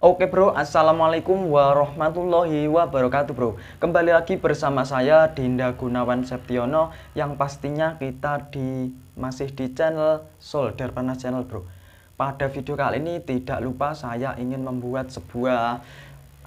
Oke bro, Assalamualaikum warahmatullahi wabarakatuh bro Kembali lagi bersama saya Dinda Gunawan Septiono Yang pastinya kita di masih di channel Solder Panas Channel bro Pada video kali ini tidak lupa saya ingin membuat sebuah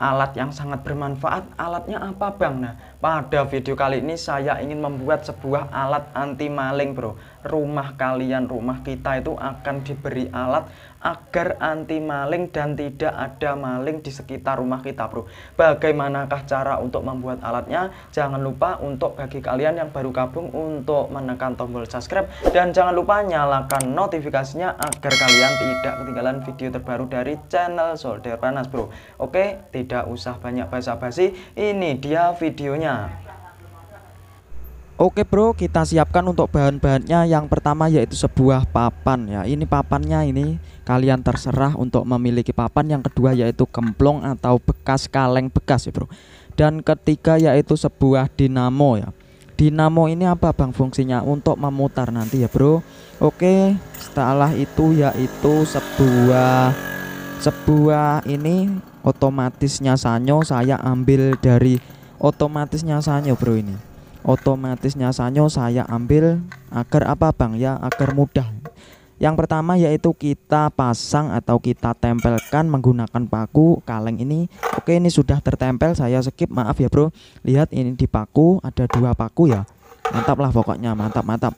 alat yang sangat bermanfaat Alatnya apa bang? Nah pada video kali ini saya ingin membuat sebuah alat anti maling bro Rumah kalian, rumah kita itu akan diberi alat agar anti maling dan tidak ada maling di sekitar rumah kita bro Bagaimanakah cara untuk membuat alatnya? Jangan lupa untuk bagi kalian yang baru gabung untuk menekan tombol subscribe Dan jangan lupa nyalakan notifikasinya agar kalian tidak ketinggalan video terbaru dari channel Solder Panas bro Oke, tidak usah banyak basa-basi Ini dia videonya Oke bro kita siapkan untuk bahan-bahannya yang pertama yaitu sebuah papan ya ini papannya ini kalian terserah untuk memiliki papan yang kedua yaitu kemplong atau bekas kaleng bekas ya bro dan ketiga yaitu sebuah dinamo ya dinamo ini apa bang fungsinya untuk memutar nanti ya bro Oke setelah itu yaitu sebuah sebuah ini otomatisnya sanyo saya ambil dari otomatis sanyo bro ini otomatis sanyo saya ambil agar apa bang ya agar mudah yang pertama yaitu kita pasang atau kita tempelkan menggunakan paku kaleng ini oke ini sudah tertempel saya skip maaf ya bro lihat ini di paku ada dua paku ya mantap lah pokoknya mantap mantap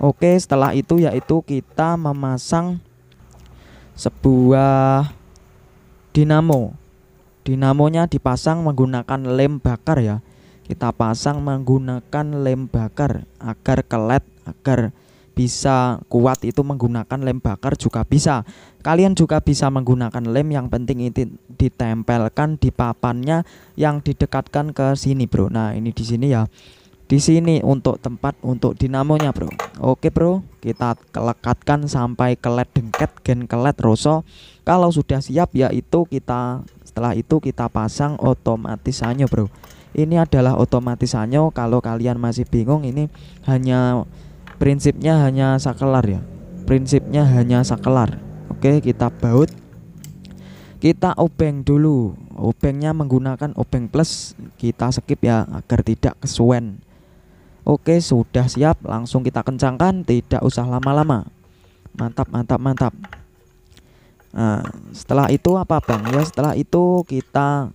oke setelah itu yaitu kita memasang sebuah dinamo dinamonya dipasang menggunakan lem bakar ya kita pasang menggunakan lem bakar agar kelet agar bisa kuat itu menggunakan lem bakar juga bisa. Kalian juga bisa menggunakan lem yang penting itu ditempelkan di papannya yang didekatkan ke sini, Bro. Nah, ini di sini ya di sini untuk tempat untuk dinamonya bro oke bro kita kelekatkan sampai kelet dengket gen kelet roso kalau sudah siap yaitu kita setelah itu kita pasang otomatis anyo bro ini adalah otomatis anyo kalau kalian masih bingung ini hanya prinsipnya hanya sakelar ya prinsipnya hanya sakelar oke kita baut kita obeng dulu obengnya menggunakan obeng plus kita skip ya agar tidak kesuen Oke, sudah siap. Langsung kita kencangkan, tidak usah lama-lama. Mantap, mantap, mantap. Nah, setelah itu apa, Bang? Ya, setelah itu kita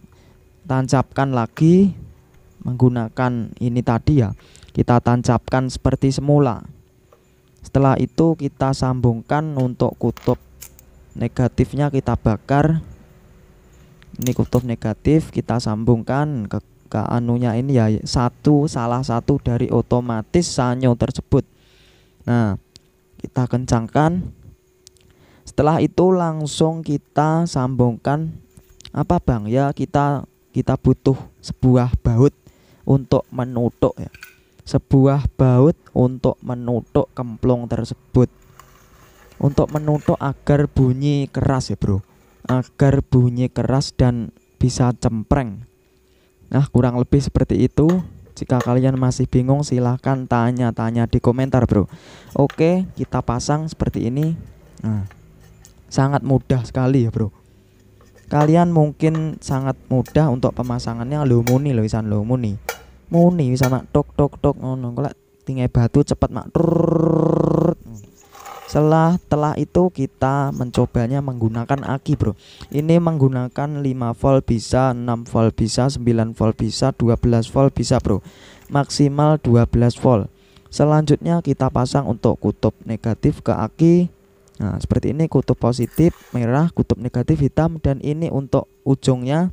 tancapkan lagi menggunakan ini tadi ya. Kita tancapkan seperti semula. Setelah itu kita sambungkan untuk kutub negatifnya kita bakar. Ini kutub negatif kita sambungkan ke ke anunya ini ya satu salah satu dari otomatis sanyo tersebut nah kita kencangkan setelah itu langsung kita sambungkan apa bang ya kita kita butuh sebuah baut untuk menutup ya sebuah baut untuk menutup kemplung tersebut untuk menutup agar bunyi keras ya bro agar bunyi keras dan bisa cempreng Nah, kurang lebih seperti itu. Jika kalian masih bingung, silahkan tanya-tanya di komentar, bro. Oke, kita pasang seperti ini. Nah, sangat mudah sekali ya, bro. Kalian mungkin sangat mudah untuk pemasangannya lo muni lo isan lo muni. Muni bisa mak tok tok tok ngono. Kalau tinggal batu cepat mak setelah telah itu kita mencobanya menggunakan aki, Bro. Ini menggunakan 5 volt bisa, 6 volt bisa, 9 volt bisa, 12 volt bisa, Bro. Maksimal 12 volt. Selanjutnya kita pasang untuk kutub negatif ke aki. Nah, seperti ini kutub positif merah, kutub negatif hitam dan ini untuk ujungnya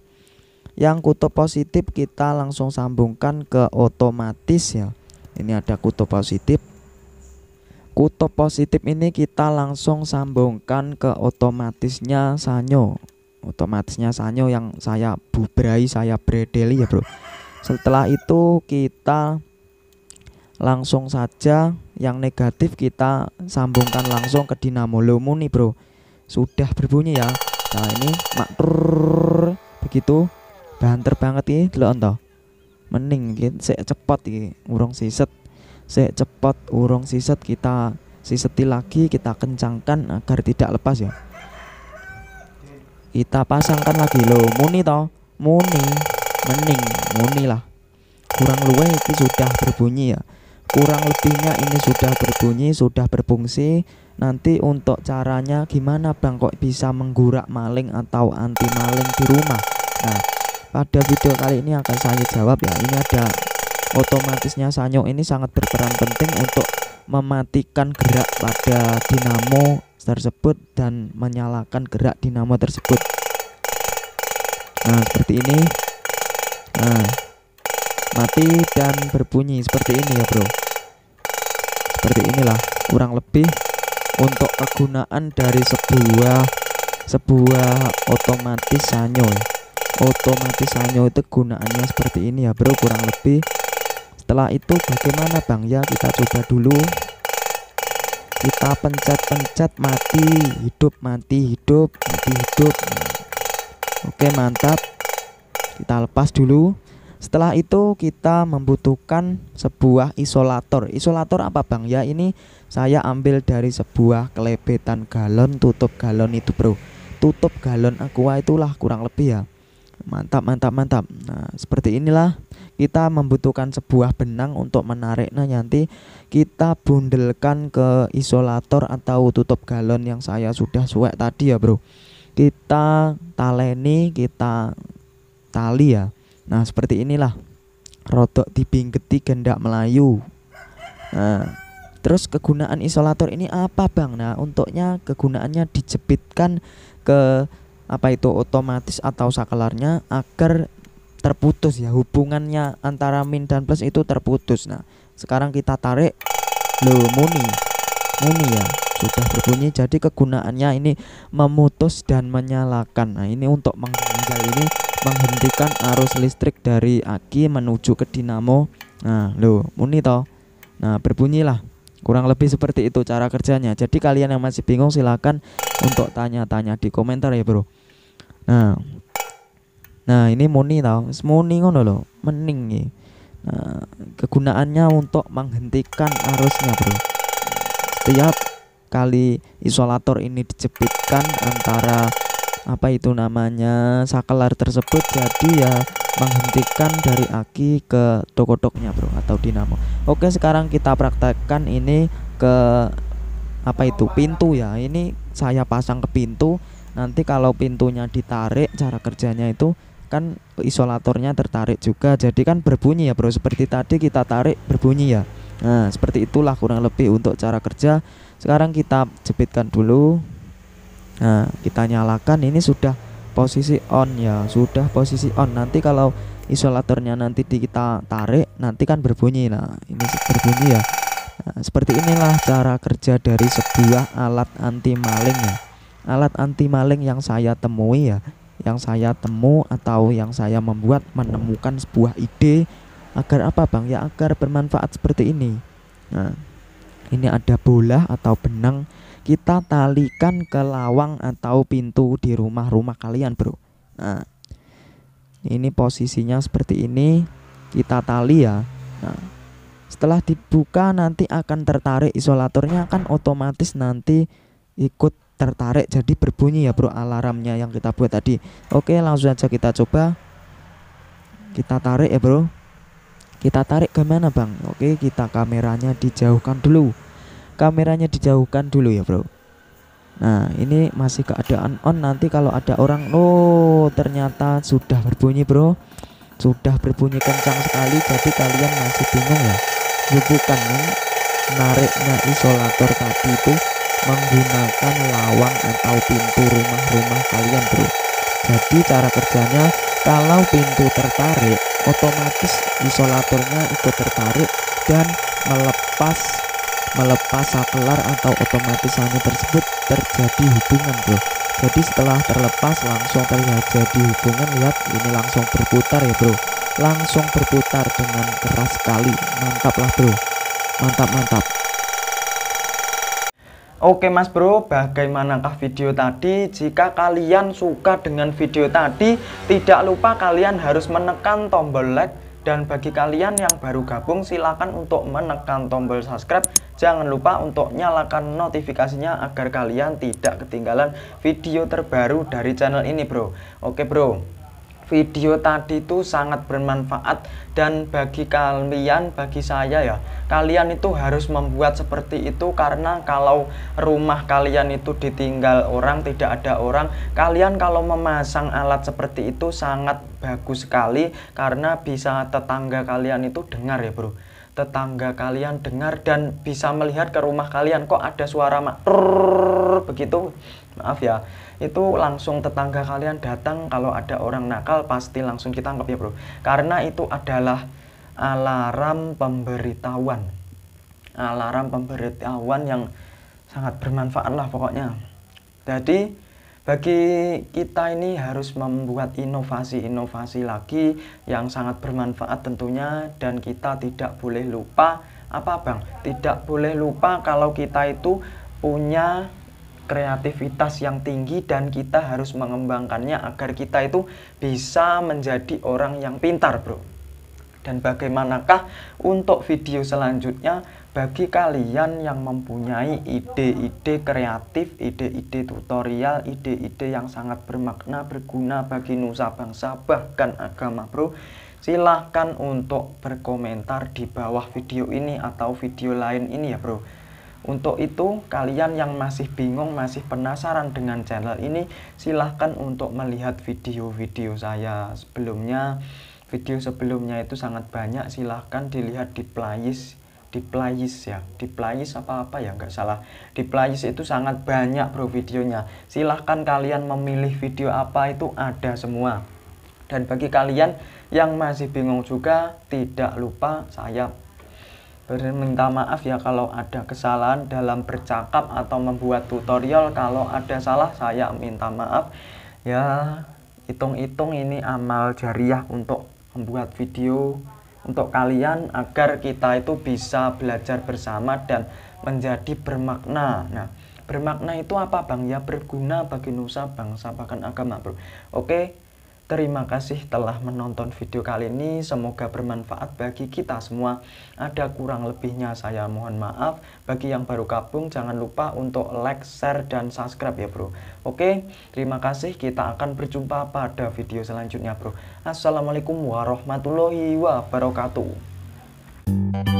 yang kutub positif kita langsung sambungkan ke otomatis ya. Ini ada kutub positif kutub positif ini kita langsung sambungkan ke otomatisnya Sanyo otomatisnya Sanyo yang saya bubrai saya bredeli ya bro setelah itu kita langsung saja yang negatif kita sambungkan langsung ke dinamo Lumu nih bro sudah berbunyi ya nah ini maktur begitu banter banget ini delok ento mending gitu cepat iki urung siset Sek cepat urung siset kita siseti lagi kita kencangkan agar tidak lepas ya. Kita pasangkan lagi lo muni toh muni mening muni lah kurang luwe itu sudah berbunyi ya kurang lebihnya ini sudah berbunyi sudah berfungsi nanti untuk caranya gimana bang kok bisa menggurak maling atau anti maling di rumah nah pada video kali ini akan saya jawab ya ini ada Otomatisnya sanyo ini sangat berperan penting untuk mematikan gerak pada dinamo tersebut dan menyalakan gerak dinamo tersebut. Nah, seperti ini. Nah, mati dan berbunyi seperti ini ya, Bro. Seperti inilah kurang lebih untuk kegunaan dari sebuah sebuah otomatis sanyo. Otomatis sanyo itu gunaannya seperti ini ya, Bro, kurang lebih setelah itu bagaimana bang ya kita coba dulu kita pencet-pencet mati hidup mati hidup mati hidup oke mantap kita lepas dulu setelah itu kita membutuhkan sebuah isolator. Isolator apa bang? Ya ini saya ambil dari sebuah kelebetan galon tutup galon itu bro. Tutup galon aqua itulah kurang lebih ya. Mantap mantap mantap. Nah seperti inilah kita membutuhkan sebuah benang untuk menariknya nanti kita bundelkan ke isolator atau tutup galon yang saya sudah suwek tadi ya bro kita taleni kita tali ya nah seperti inilah rodok dibinggeti gendak Melayu nah terus kegunaan isolator ini apa bang nah untuknya kegunaannya dijepitkan ke apa itu otomatis atau saklarnya agar terputus ya hubungannya antara min dan plus itu terputus nah sekarang kita tarik lo muni muni ya sudah berbunyi jadi kegunaannya ini memutus dan menyalakan nah ini untuk mengganjal ini menghentikan arus listrik dari aki menuju ke dinamo nah lo muni toh nah berbunyilah kurang lebih seperti itu cara kerjanya jadi kalian yang masih bingung silahkan untuk tanya-tanya di komentar ya bro nah Nah, ini moni tau. moni ngono loh, mening ya. Nah, kegunaannya untuk menghentikan arusnya, Bro. Setiap kali isolator ini dijepitkan antara apa itu namanya sakelar tersebut jadi ya menghentikan dari aki ke tokodoknya bro atau dinamo oke sekarang kita praktekkan ini ke apa itu pintu ya ini saya pasang ke pintu nanti kalau pintunya ditarik cara kerjanya itu kan isolatornya tertarik juga jadi kan berbunyi ya bro seperti tadi kita tarik berbunyi ya nah seperti itulah kurang lebih untuk cara kerja sekarang kita jepitkan dulu nah kita nyalakan ini sudah posisi on ya sudah posisi on nanti kalau isolatornya nanti di kita tarik nanti kan berbunyi nah ini berbunyi ya nah, seperti inilah cara kerja dari sebuah alat anti maling ya alat anti maling yang saya temui ya yang saya temu atau yang saya membuat menemukan sebuah ide agar apa bang ya agar bermanfaat seperti ini nah ini ada bola atau benang kita talikan ke lawang atau pintu di rumah-rumah kalian bro nah ini posisinya seperti ini kita tali ya nah setelah dibuka nanti akan tertarik isolatornya akan otomatis nanti ikut tertarik jadi berbunyi ya bro alarmnya yang kita buat tadi oke langsung aja kita coba kita tarik ya bro kita tarik kemana bang oke kita kameranya dijauhkan dulu kameranya dijauhkan dulu ya bro nah ini masih keadaan on nanti kalau ada orang oh ternyata sudah berbunyi bro sudah berbunyi kencang sekali jadi kalian masih bingung ya bukan nih nariknya isolator tadi itu menggunakan lawang atau pintu rumah-rumah kalian bro jadi cara kerjanya kalau pintu tertarik otomatis isolatornya ikut tertarik dan melepas melepas saklar atau otomatisannya tersebut terjadi hubungan bro jadi setelah terlepas langsung terlihat jadi hubungan lihat ini langsung berputar ya bro langsung berputar dengan keras sekali mantap lah bro mantap mantap Oke mas bro, bagaimanakah video tadi? Jika kalian suka dengan video tadi, tidak lupa kalian harus menekan tombol like dan bagi kalian yang baru gabung silakan untuk menekan tombol subscribe jangan lupa untuk nyalakan notifikasinya agar kalian tidak ketinggalan video terbaru dari channel ini bro oke bro video tadi itu sangat bermanfaat dan bagi kalian, bagi saya ya, kalian itu harus membuat seperti itu karena kalau rumah kalian itu ditinggal orang, tidak ada orang, kalian kalau memasang alat seperti itu sangat bagus sekali karena bisa tetangga kalian itu dengar ya bro tetangga kalian dengar dan bisa melihat ke rumah kalian kok ada suara mak begitu maaf ya itu langsung tetangga kalian datang kalau ada orang nakal pasti langsung kita anggap ya bro karena itu adalah alarm pemberitahuan alarm pemberitahuan yang sangat bermanfaat lah pokoknya jadi bagi kita ini harus membuat inovasi-inovasi lagi yang sangat bermanfaat tentunya dan kita tidak boleh lupa apa bang tidak boleh lupa kalau kita itu punya kreativitas yang tinggi dan kita harus mengembangkannya agar kita itu bisa menjadi orang yang pintar bro dan bagaimanakah untuk video selanjutnya bagi kalian yang mempunyai ide-ide kreatif, ide-ide tutorial, ide-ide yang sangat bermakna, berguna bagi nusa bangsa, bahkan agama bro silahkan untuk berkomentar di bawah video ini atau video lain ini ya bro untuk itu, kalian yang masih bingung, masih penasaran dengan channel ini, silahkan untuk melihat video-video saya sebelumnya. Video sebelumnya itu sangat banyak, silahkan dilihat di playlist di playlist ya di playlist apa apa ya nggak salah di playlist itu sangat banyak bro videonya silahkan kalian memilih video apa itu ada semua dan bagi kalian yang masih bingung juga tidak lupa saya Minta maaf ya kalau ada kesalahan dalam bercakap atau membuat tutorial. Kalau ada salah saya minta maaf. Ya, hitung-hitung ini amal jariah untuk membuat video untuk kalian agar kita itu bisa belajar bersama dan menjadi bermakna. Nah, bermakna itu apa Bang? Ya berguna bagi nusa bangsa bahkan agama, Bro. Oke. Terima kasih telah menonton video kali ini, semoga bermanfaat bagi kita semua. Ada kurang lebihnya saya mohon maaf. Bagi yang baru gabung jangan lupa untuk like, share, dan subscribe ya bro. Oke, terima kasih. Kita akan berjumpa pada video selanjutnya bro. Assalamualaikum warahmatullahi wabarakatuh.